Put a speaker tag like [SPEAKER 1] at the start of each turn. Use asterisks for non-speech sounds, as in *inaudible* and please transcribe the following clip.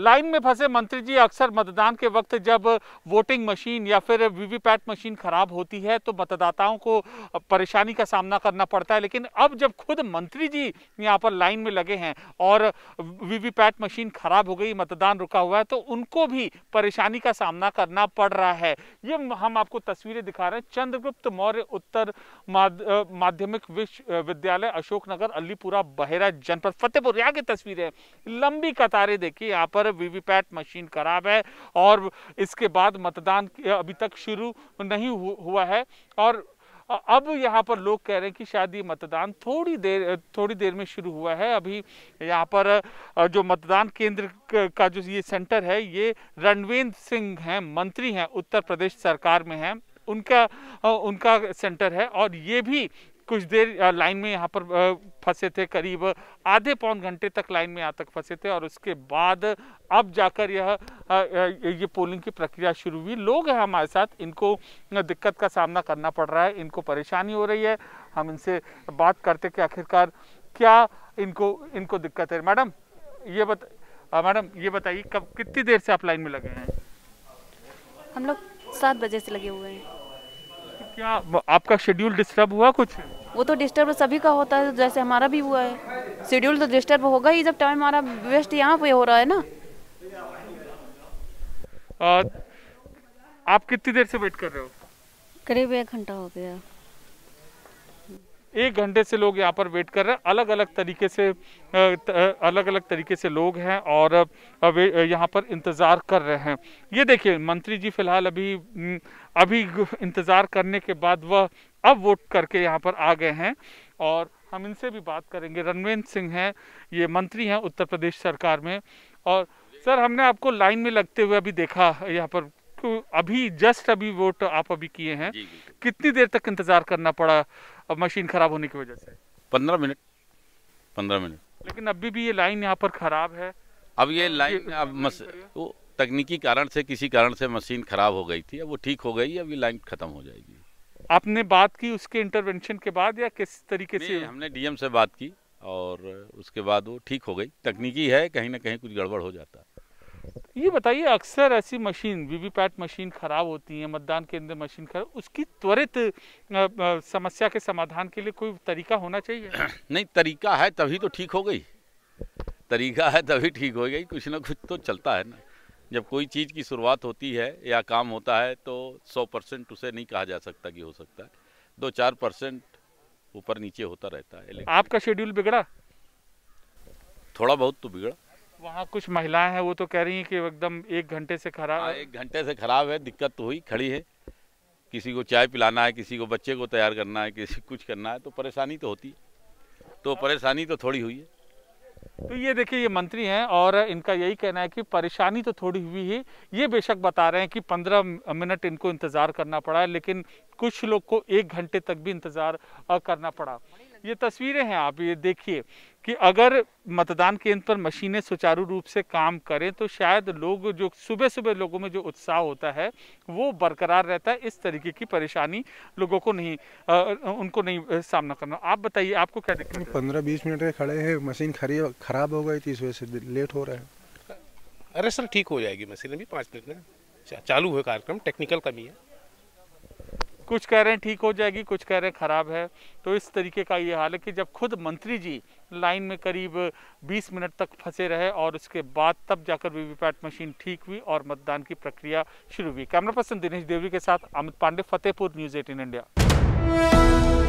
[SPEAKER 1] line में फंसे मंत्री जी अक्सर मतदान के वक्त जब वोटिंग मशीन या फिर वीवीपैट मशीन खराब होती है तो मतदाताओं को परेशानी का सामना करना पड़ता है लेकिन अब जब खुद मंत्री जी यहाँ पर लाइन में लगे हैं और वीवीपैट मशीन खराब हो गई मतदान रुका हुआ है तो उनको भी परेशानी का सामना करना पड़ रहा है ये हम आपको तस्वीरें दिखा रहे हैं चंद्रगुप्त मौर्य उत्तर माध्यमिक विश्वविद्यालय अशोकनगर अलीपुरा बहेरा जनपद फतेहपुर यहाँ की तस्वीरें लंबी कतारें देखिए यहाँ पर गड़बड़ है वीवीपैट मशीन खराब है और इसके बाद मतदान अभी तक शुरू नहीं हुआ है और अब यहाँ पर लोग कह रहे हैं कि शायद ये मतदान थोड़ी देर थोड़ी देर में शुरू हुआ है अभी यहाँ पर जो मतदान केंद्र का जो ये सेंटर है ये रणवेंद्र सिंह हैं मंत्री हैं उत्तर प्रदेश सरकार में हैं उनका उनका सेंटर है और ये भी कुछ देर लाइन में यहाँ पर फंसे थे करीब आधे पौन घंटे तक लाइन में यहाँ तक फंसे थे और उसके बाद अब जाकर यह ये पोलिंग की प्रक्रिया शुरू हुई लोग हैं हमारे साथ इनको दिक्कत का सामना करना पड़ रहा है इनको परेशानी हो रही है हम इनसे बात करते कि आखिरकार क्या इनको इनको दिक्कत है मैडम ये बत मैडम ये बताइए कब कितनी देर से आप लाइन में लगे हैं
[SPEAKER 2] हम लोग सात बजे से लगे हुए हैं
[SPEAKER 1] तो क्या आपका शेड्यूल डिस्टर्ब हुआ कुछ
[SPEAKER 2] वो तो डिस्टर्ब सभी का होता है जैसे हमारा भी हुआ है शेड्यूल तो डिस्टर्ब होगा ही जब टाइम हमारा वेस्ट यहाँ पे हो रहा है ना
[SPEAKER 1] आ, आप कितनी देर से वेट कर रहे हो
[SPEAKER 2] करीब एक घंटा हो गया
[SPEAKER 1] एक घंटे से लोग यहाँ पर वेट कर रहे हैं अलग अलग तरीके से अलग अलग तरीके से लोग हैं और वे यहाँ पर इंतज़ार कर रहे हैं ये देखिए मंत्री जी फिलहाल अभी अभी इंतज़ार करने के बाद वह अब वोट करके यहाँ पर आ गए हैं और हम इनसे भी बात करेंगे रणवेंद्र सिंह हैं ये मंत्री हैं उत्तर प्रदेश सरकार में और सर हमने आपको लाइन में लगते हुए अभी देखा यहाँ पर अभी जस्ट अभी वोट तो आप अभी किए हैं कितनी देर तक इंतजार करना पड़ा मशीन खराब होने की वजह से पंद्रह मिनट पंद्रह मिनट लेकिन अभी भी ये लाइन यहाँ पर खराब है अब ये लाइन
[SPEAKER 2] अब मस वो तकनीकी कारण से किसी कारण से मशीन खराब हो गई थी अब वो ठीक हो गई अब ये लाइन खत्म हो जाएगी आपने बात की उसके इंटरवेंशन के बाद या किस तरीके से हमने डीएम से बात की और उसके बाद वो ठीक हो गई तकनीकी है कहीं ना कहीं कुछ गड़बड़ हो जाता है
[SPEAKER 1] ये बताइए अक्सर ऐसी मशीन वीवीपैट मशीन खराब होती है मतदान केंद्र मशीन खराब उसकी त्वरित समस्या के समाधान के लिए कोई तरीका होना चाहिए *clears throat*
[SPEAKER 2] नहीं तरीका है तभी तो ठीक हो गई तरीका है तभी ठीक हो गई कुछ ना कुछ तो चलता है ना जब कोई चीज़ की शुरुआत होती है या काम होता है तो सौ परसेंट उसे नहीं कहा जा सकता कि हो सकता है दो चार परसेंट ऊपर नीचे होता रहता है आपका शेड्यूल बिगड़ा थोड़ा बहुत तो बिगड़ा
[SPEAKER 1] वहाँ कुछ महिलाएं हैं वो तो कह रही हैं कि एकदम एक घंटे से खराब हाँ, है एक
[SPEAKER 2] घंटे से खराब है दिक्कत तो हुई खड़ी है किसी को चाय पिलाना है किसी को बच्चे को तैयार करना है किसी कुछ करना है तो परेशानी तो होती है तो परेशानी तो थोड़ी हुई है
[SPEAKER 1] तो ये देखिए ये मंत्री हैं और इनका यही कहना है कि परेशानी तो थोड़ी हुई है ये बेशक बता रहे हैं कि पंद्रह मिनट इनको इंतज़ार करना पड़ा है लेकिन कुछ लोग को एक घंटे तक भी इंतज़ार करना पड़ा ये तस्वीरें हैं आप ये देखिए कि अगर मतदान केंद्र पर मशीनें सुचारू रूप से काम करें तो शायद लोग जो सुबह सुबह लोगों में जो उत्साह होता है वो बरकरार रहता है इस तरीके की परेशानी लोगों को नहीं आ, उनको नहीं सामना करना आप बताइए आपको क्या दिक्कत पंद्रह बीस मिनट के खड़े हैं मशीन खरी खराब हो गई थी इस वजह से लेट हो रहा है अरे सर ठीक हो जाएगी मशीन अभी पाँच मिनट में चालू हुए कार्यक्रम टेक्निकल कमी है कुछ कह रहे हैं ठीक हो जाएगी कुछ कह रहे हैं ख़राब है तो इस तरीके का ये हाल है कि जब खुद मंत्री जी लाइन में करीब 20 मिनट तक फंसे रहे और उसके बाद तब जाकर वीवीपैट मशीन ठीक हुई और मतदान की प्रक्रिया शुरू हुई कैमरा पर्सन दिनेश देवी के साथ Amit Pandey Fatehpur news eighteen India